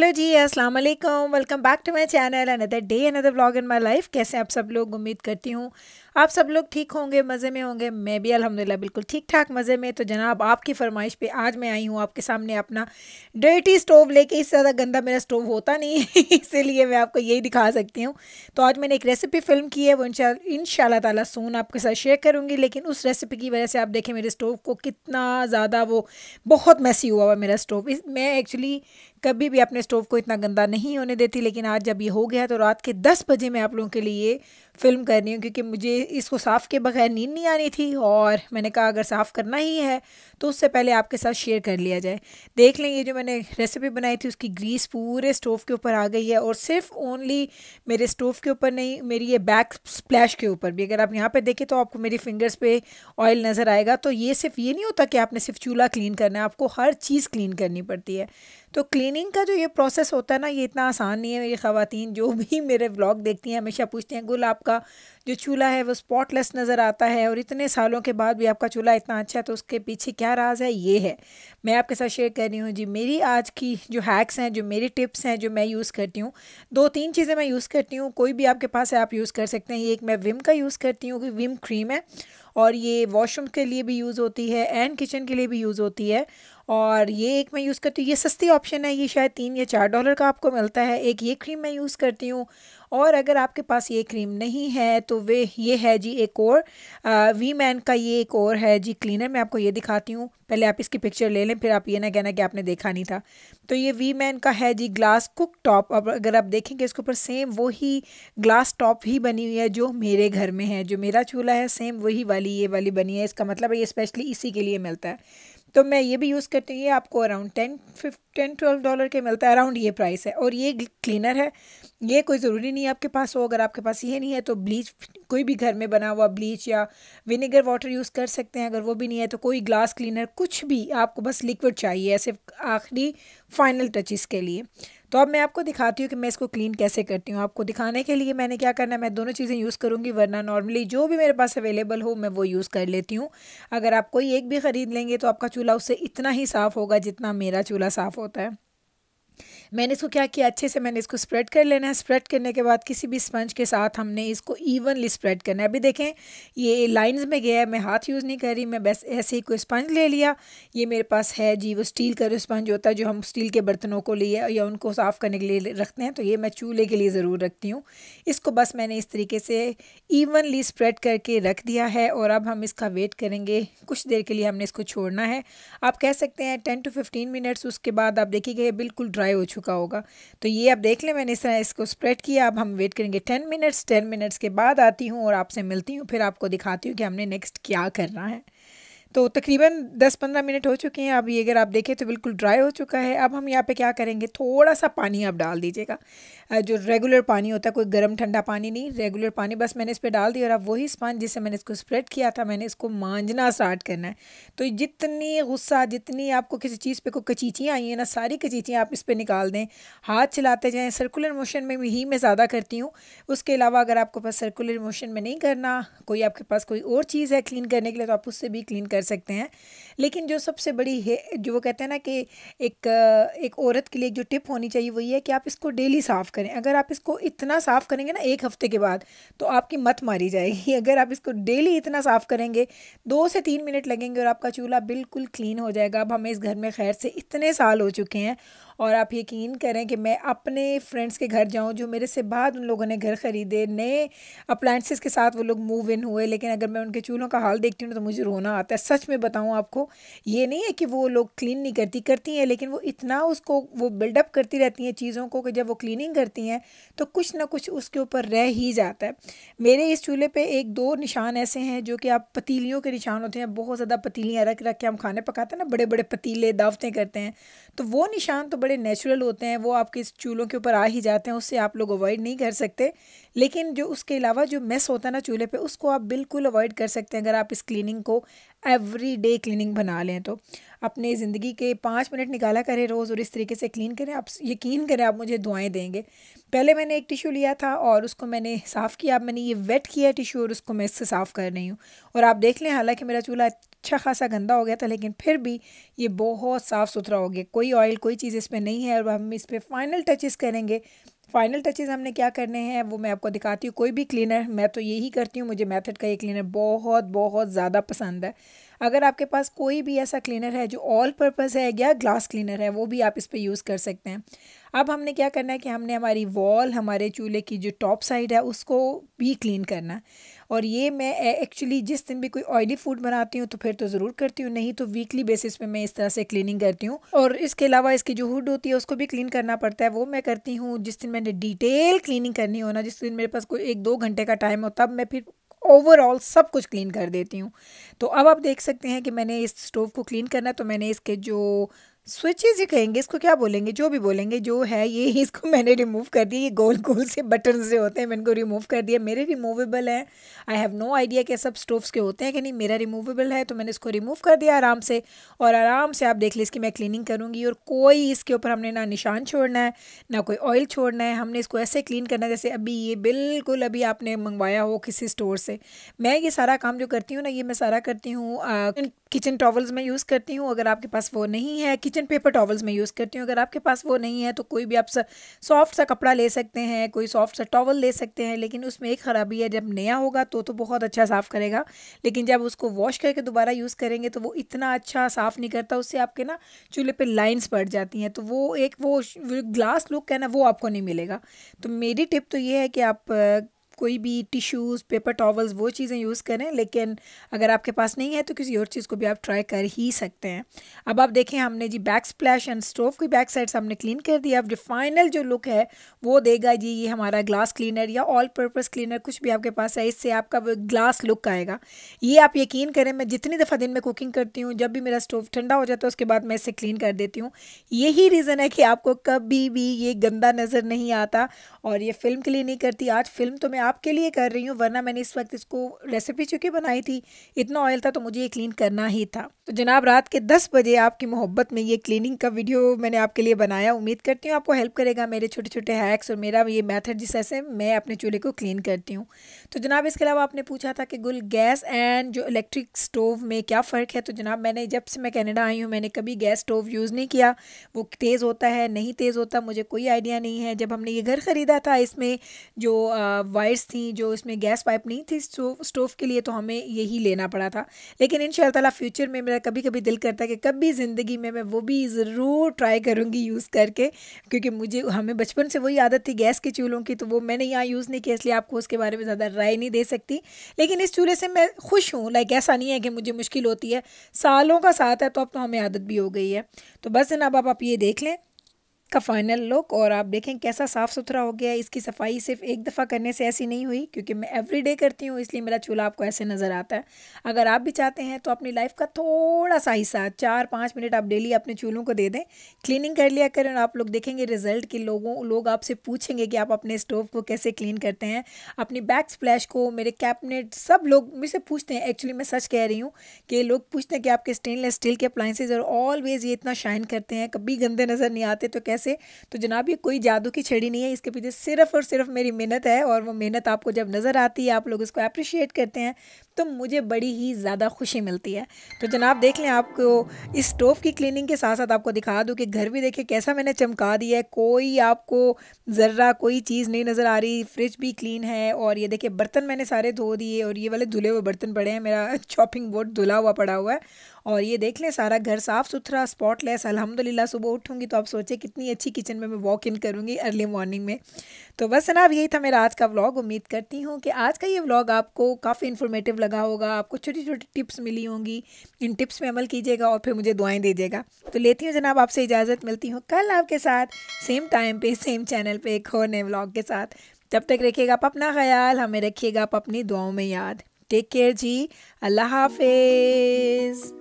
hello जी अस्सलाम वालेकुम welcome back to my channel another day another blog in my life कैसे आप सब लोग उम्मीद करती हूँ आप सब लोग ठीक होंगे मज़े में होंगे मैं भी अलहमदिल्ला बिल्कुल ठीक ठाक मज़े में तो जनाब आपकी फरमाइश पे आज मैं आई हूँ आपके सामने अपना डर्टी स्टोव लेके इससे ज़्यादा गंदा मेरा स्टोव होता नहीं इसीलिए मैं आपको यही दिखा सकती हूँ तो आज मैंने एक रेसिपी फिल्म की है वो इन इन तला सोन आपके साथ शेयर करूँगी लेकिन उस रेसिपी की वजह से आप देखें मेरे स्टोव को कितना ज़्यादा वो बहुत मैसी हुआ हुआ मेरा स्टोव मैं एक्चुअली कभी भी अपने स्टोव को इतना गंदा नहीं होने देती लेकिन आज जब ये हो गया तो रात के दस बजे मैं आप लोगों के लिए फ़िल्म कर रही हूँ क्योंकि मुझे इसको साफ़ के बगैर नींद नहीं आनी थी और मैंने कहा अगर साफ़ करना ही है तो उससे पहले आपके साथ शेयर कर लिया जाए देख लें ये जो मैंने रेसिपी बनाई थी उसकी ग्रीस पूरे स्टोव के ऊपर आ गई है और सिर्फ ओनली मेरे स्टोव के ऊपर नहीं मेरी ये बैक स्प्लैश के ऊपर भी अगर आप यहाँ पर देखें तो आपको मेरी फिंगर्स पे ऑयल नज़र आएगा तो ये सिर्फ ये नहीं होता कि आपने सिर्फ चूल्हा क्लीन करना है आपको हर चीज़ क्लीन करनी पड़ती है तो क्लीनिंग का जो ये प्रोसेस होता है ना ये इतना आसान नहीं है मेरी ख़ातन जो भी मेरे ब्लॉग देखती हैं हमेशा पूछती हैं गुल आपका जो चूल्हा है वो स्पॉटलेस नज़र आता है और इतने सालों के बाद भी आपका चूल्हा इतना अच्छा है तो उसके पीछे क्या राज है ये है मैं आपके साथ शेयर कर रही हूँ जी मेरी आज की जो हैक्स हैं जो मेरी टिप्स हैं जो मैं यूज़ करती हूँ दो तीन चीज़ें मैं यूज़ करती हूँ कोई भी आपके पास है आप यूज़ कर सकते हैं एक मैं विम का यूज़ करती हूँ कि विम क्रीम है और ये वॉशरूम के लिए भी यूज़ होती है एंड किचन के लिए भी यूज़ होती है और ये एक मैं यूज़ करती हूँ ये सस्ती ऑप्शन है ये शायद तीन या चार डॉलर का आपको मिलता है एक ये क्रीम मैं यूज़ करती हूँ और अगर आपके पास ये क्रीम नहीं है तो वे ये है जी एक और वी मैन का ये एक और है जी क्लीनर मैं आपको ये दिखाती हूँ पहले आप इसकी पिक्चर ले लें फिर आप ये ना कहना कि आपने देखा नहीं था तो ये वी मैन का है जी ग्लास कुक टॉप अब अगर आप देखेंगे इसके ऊपर सेम वही ग्लास टॉप ही बनी हुई है जो मेरे घर में है जो मेरा चूल्हा है सेम वही वाली ये वाली बनी है इसका मतलब ये स्पेशली इसी के लिए मिलता है तो मैं ये भी यूज़ करती हूँ ये आपको around ten ten twelve dollar के मिलता है अराउंड ये प्राइस है और ये क्लीनर है ये कोई ज़रूरी नहीं है आपके पास हो अगर आपके पास ये नहीं है तो ब्लीच कोई भी घर में बना हुआ ब्लीच या विनेगर वाटर यूज़ कर सकते हैं अगर वो भी नहीं है तो कोई ग्लास क्लीनर कुछ भी आपको बस लिक्विड चाहिए ऐसे आखिरी फाइनल टचेस के लिए तो अब मैं आपको दिखाती हूँ कि मैं इसको क्लीन कैसे करती हूँ आपको दिखाने के लिए मैंने क्या करना है मैं दोनों चीज़ें यूज़ करूँगी वरना नॉर्मली जो भी मेरे पास अवेलेबल हो मैं वो यूज़ कर लेती हूँ अगर आप कोई एक भी ख़रीद लेंगे तो आपका चूल्हा उससे इतना ही साफ़ होगा जितना मेरा चूल्हा साफ़ होता है मैंने इसको क्या किया अच्छे से मैंने इसको स्प्रेड कर लेना है स्प्रेड करने के बाद किसी भी स्पंज के साथ हमने इसको इवनली स्प्रेड करना है अभी देखें ये लाइंस में गया है मैं हाथ यूज़ नहीं कर रही मैं बस ऐसे ही कोई स्पंज ले लिया ये मेरे पास है जी वो स्टील का जो स्पंज होता है जो हम स्टील के बर्तनों को लिए या उनको साफ़ करने के लिए रखते हैं तो ये मैं चूल्हे के लिए ज़रूर रखती हूँ इसको बस मैंने इस तरीके से इवनली स्प्रेड करके रख दिया है और अब हम इसका वेट करेंगे कुछ देर के लिए हमने इसको छोड़ना है आप कह सकते हैं टेन टू फिफ्टीन मिनट्स उसके बाद आप देखिएगा बिल्कुल ड्राई हो चुका चुका होगा तो ये आप देख लें मैंने इस तरह इसको स्प्रेड किया अब हम वेट करेंगे टेन मिनट्स टेन मिनट्स के बाद आती हूँ और आपसे मिलती हूँ फिर आपको दिखाती हूँ कि हमने नेक्स्ट क्या करना है तो तकरीबन 10-15 मिनट हो चुके हैं अब ये अगर आप देखें तो बिल्कुल ड्राई हो चुका है अब हम यहाँ पे क्या करेंगे थोड़ा सा पानी आप डाल दीजिएगा जो रेगुलर पानी होता है कोई गर्म ठंडा पानी नहीं रेगुलर पानी बस मैंने इस पर डाल दिया और अब वही स्पंज जिससे मैंने इसको स्प्रेड किया था मैंने इसको मांझना स्टार्ट करना है तो जितनी गुस्सा जितनी आपको किसी चीज़ पर कोई कचीचियाँ आई हैं ना सारी कचीचियाँ आप इस पर निकाल दें हाथ चलाते जाएँ सर्कुलर मोशन में ही मैं ज़्यादा करती हूँ उसके अलावा अगर आपके पास सर्कुलर मोशन में नहीं करना कोई आपके पास कोई और चीज़ है क्लीन करने के लिए तो आप उससे भी क्लीन कर कर सकते हैं लेकिन जो सबसे बड़ी है जो वो कहते हैं ना कि एक एक औरत के लिए जो टिप होनी चाहिए वो ये है कि आप इसको डेली साफ़ करें अगर आप इसको इतना साफ़ करेंगे ना एक हफ़्ते के बाद तो आपकी मत मारी जाएगी अगर आप इसको डेली इतना साफ़ करेंगे दो से तीन मिनट लगेंगे और आपका चूल्हा बिल्कुल क्लीन हो जाएगा अब हमें इस घर में खैर से इतने साल हो चुके हैं और आप यकीन करें कि मैं अपने फ्रेंड्स के घर जाऊं जो मेरे से बाद उन लोगों ने घर ख़रीदे नए अप्लाइंसिस के साथ वो लोग मूव इन हुए लेकिन अगर मैं उनके चूल्हों का हाल देखती हूँ तो मुझे रोना आता है सच में बताऊँ आपको ये नहीं है कि वो लोग क्लीन नहीं करती करती हैं लेकिन वो इतना उसको वो बिल्डअप करती रहती हैं चीज़ों को कि जब वो क्लीनिंग करती हैं तो कुछ ना कुछ उसके ऊपर रह ही जाता है मेरे इस चूल्हे पर एक दो निशान ऐसे हैं जो कि आप पतीलियों के निशान होते हैं बहुत ज़्यादा पतीलियाँ रख रख के हम खाने पकाते हैं ना बड़े बड़े पतीले दावतें करते हैं तो वो निशान तो बड़े नेचुरल होते हैं वो आपके इस चूल्हों के ऊपर आ ही जाते हैं उससे आप लोग अवॉइड नहीं कर सकते लेकिन जो उसके अलावा जो मेस होता है ना चूल्हे पे उसको आप बिल्कुल अवॉइड कर सकते हैं अगर आप इस क्लीनिंग को एवरी डे क्लिनिंग बना लें तो अपने ज़िंदगी के पाँच मिनट निकाला करें रोज़ और इस तरीके से क्लीन करें आप यकीन करें आप मुझे दुआएं देंगे पहले मैंने एक टिशू लिया था और उसको मैंने साफ़ किया अब मैंने ये वेट किया टिशू और उसको मैं इससे साफ़ कर रही हूँ और आप देख लें हालांकि मेरा चूल्हा अच्छा खासा गंदा हो गया था लेकिन फिर भी ये बहुत साफ़ सुथरा हो गया कोई ऑयल कोई चीज़ इस पर नहीं है और हम इस पर फाइनल टचेस करेंगे फाइनल टचेज हमने क्या करने हैं वो मैं आपको दिखाती हूँ कोई भी क्लीनर मैं तो यही करती हूँ मुझे मेथड का ये क्लीनर बहुत बहुत ज़्यादा पसंद है अगर आपके पास कोई भी ऐसा क्लीनर है जो ऑल पर्पज़ है या ग्लास क्लीनर है वो भी आप इस पर यूज़ कर सकते हैं अब हमने क्या करना है कि हमने हमारी वॉल हमारे चूल्हे की जो टॉप साइड है उसको भी क्लीन करना और ये मैं एक्चुअली जिस दिन भी कोई ऑयली फूड बनाती हूँ तो फिर तो ज़रूर करती हूँ नहीं तो वीकली बेसिस पे मैं इस तरह से क्लीनिंग करती हूँ और इसके अलावा इसकी जो हुड होती है उसको भी क्लीन करना पड़ता है वो मैं करती हूँ जिस दिन मैंने डिटेल क्लीनिंग करनी हो ना जिस दिन मेरे पास कोई एक दो घंटे का टाइम हो तब मैं फिर ओवरऑल सब कुछ क्लीन कर देती हूँ तो अब आप देख सकते हैं कि मैंने इस स्टोव को क्लीन करना तो मैंने इसके जो स्विचेज ही कहेंगे इसको क्या बोलेंगे जो भी बोलेंगे जो है ये इसको मैंने रिमूव कर दिया ये गोल गोल से बटन से होते हैं मैंने को रिमूव कर दिया मेरे रिमूवेबल हैं आई हैव नो आइडिया कि सब स्टोव्स के होते हैं कि नहीं मेरा रिमूवेबल है तो मैंने इसको रिमूव कर दिया आराम से और आराम से आप देख लीजिए इसकी मैं क्लिनिंग करूँगी और कोई इसके ऊपर हमने ना निशान छोड़ना है ना कोई ऑयल छोड़ना है हमने इसको ऐसे क्लीन करना है जैसे अभी ये बिल्कुल अभी आपने मंगवाया हो किसी स्टोर से मैं ये सारा काम जो करती हूँ ना ये मैं सारा करती हूँ किचन टॉवल्स में यूज़ करती हूँ अगर आपके पास वो नहीं है किचन इंस्टेंट पेपर टॉवल्स में यूज़ करती हूँ अगर आपके पास वो नहीं है तो कोई भी आप सॉफ्ट सा कपड़ा ले सकते हैं कोई सॉफ्ट सा टॉवल ले सकते हैं लेकिन उसमें एक ख़राबी है जब नया होगा तो तो बहुत अच्छा साफ़ करेगा लेकिन जब उसको वॉश करके दोबारा यूज़ करेंगे तो वो इतना अच्छा साफ़ नहीं करता उससे आपके ना चूल्हे पर लाइन्स पड़ जाती हैं तो वो एक वो ग्लास लुक है ना वो आपको नहीं मिलेगा तो मेरी टिप तो ये है कि आप कोई भी टिश्यूज़ पेपर टॉवल्स वो चीज़ें यूज़ करें लेकिन अगर आपके पास नहीं है तो किसी और चीज़ को भी आप ट्राई कर ही सकते हैं अब आप देखें हमने जी बैक स्प्लैश एंड स्टोव की बैक साइड हमने क्लीन कर दिया अब जो फाइनल जो लुक है वो देगा जी ये हमारा ग्लास क्लीनर या ऑल पर्पज़ क्लीनर कुछ भी आपके पास है इससे आपका वो ग्लास लुक आएगा ये आप यकीन करें मैं जितनी दफ़ा दिन में कुकिंग करती हूँ जब भी मेरा स्टोव ठंडा हो जाता है उसके बाद मैं इसे क्लीन कर देती हूँ यही रीज़न है कि आपको कभी भी ये गंदा नज़र नहीं आता और ये फिल्म के लिए नहीं करती आज फिल्म तो मैं आपके लिए कर रही हूँ वरना मैंने इस वक्त इसको रेसिपी चूँकि बनाई थी इतना ऑयल था तो मुझे ये क्लीन करना ही था तो जनाब रात के दस बजे आपकी मोहब्बत में ये क्लीनिंग का वीडियो मैंने आपके लिए बनाया उम्मीद करती हूँ आपको हेल्प करेगा मेरे छोटे छोटे हैक्स और मेरा ये मैथड जिससे ऐसे मैं अपने चूल्हे को क्लीन करती हूँ तो जनाब इसके अलावा आपने पूछा था कि गुल गैस एंड जो इलेक्ट्रिक स्टोव में क्या फ़र्क है तो जनाब मैंने जब से मैं कनाडा आई हूँ मैंने कभी गैस स्टोव यूज़ नहीं किया वो तेज़ होता है नहीं तेज़ होता मुझे कोई आइडिया नहीं है जब हमने ये घर ख़रीदा ख़रीदा था इसमें जो वायर्स थी जो इसमें गैस पाइप नहीं थी स्टोव के लिए तो हमें यही लेना पड़ा था लेकिन इन शाला फ्यूचर में मेरा कभी कभी दिल करता है कि कभी ज़िंदगी में मैं वो भी ज़रूर ट्राई करूँगी यूज़ करके क्योंकि मुझे हमें बचपन से वही आदत थी गैस के चूल्हों की तो वो मैंने यहाँ यूज़ नहीं किया इसलिए आपको उसके बारे में ज़्यादा राय नहीं दे सकती लेकिन इस चूल्हे से मैं खुश हूँ लाइक ऐसा नहीं है कि मुझे मुश्किल होती है सालों का साथ है तो अब तो हमें आदत भी हो गई है तो बस जनाब आप ये देख लें का फाइनल लुक और आप देखें कैसा साफ़ सुथरा हो गया है इसकी सफाई सिर्फ एक दफ़ा करने से ऐसी नहीं हुई क्योंकि मैं एवरीडे करती हूँ इसलिए मेरा चूल्हा आपको ऐसे नज़र आता है अगर आप भी चाहते हैं तो अपनी लाइफ का थोड़ा सा हिस्सा चार पाँच मिनट आप डेली अपने चूल्हों को दे दें क्लीनिंग कर लिया करें और आप लोग देखेंगे रिजल्ट कि लोगों लोग आपसे पूछेंगे कि आप अपने स्टोव को कैसे क्लीन करते हैं अपनी बैक स्प्लैश को मेरे कैबिनेट सब लोग मुझसे पूछते हैं एक्चुअली मैं सच कह रही हूँ कि लोग पूछते हैं कि आपके स्टेनलेस स्टील के अप्लाइंसेज और ऑलवेज़ ये इतना शाइन करते हैं कभी गंदे नज़र नहीं आते तो कैसे से तो जनाब ये कोई जादू की छड़ी नहीं है इसके पीछे सिर्फ और सिर्फ मेरी मेहनत है और वो मेहनत आपको जब नज़र आती है आप लोग इसको अप्रिशिएट करते हैं तो मुझे बड़ी ही ज़्यादा खुशी मिलती है तो जनाब देख लें आपको इस स्टोव की क्लीनिंग के साथ साथ आपको दिखा दूँ कि घर भी देखें कैसा मैंने चमका दिया है कोई आपको ज़र्रा कोई चीज़ नहीं नज़र आ रही फ्रिज भी क्लीन है और ये देखिए बर्तन मैंने सारे धो दिए और ये वाले धुले हुए बर्तन पड़े हैं मेरा शॉपिंग बोर्ड धुला हुआ पड़ा हुआ है और ये देख लें सारा घर साफ़ सुथरा स्पॉटलेस अलहमदिल्ला सुबह उठूँगी तो आप सोचें कितनी अच्छी किचन में मैं वॉक इन करूँगी अर्ली मॉर्निंग में तो बस जनाब यही था मेरा आज का व्लॉग उम्मीद करती हूँ कि आज का ये व्लॉग आपको काफ़ी इन्फॉर्मेटिव लगा लगा होगा आपको छोटी छोटी टिप्स मिली होंगी इन टिप्स पर अमल कीजिएगा और फिर मुझे दुआएं दीजिएगा तो लेती हूँ जनाब आपसे इजाज़त मिलती हूँ कल आपके साथ सेम टाइम पे सेम चैनल पे एक और नए ब्लॉग के साथ तब तक रखिएगा आप अपना ख्याल हमें रखिएगा आप अपनी दुआओं में याद टेक केयर जी अल्लाह हाफिज़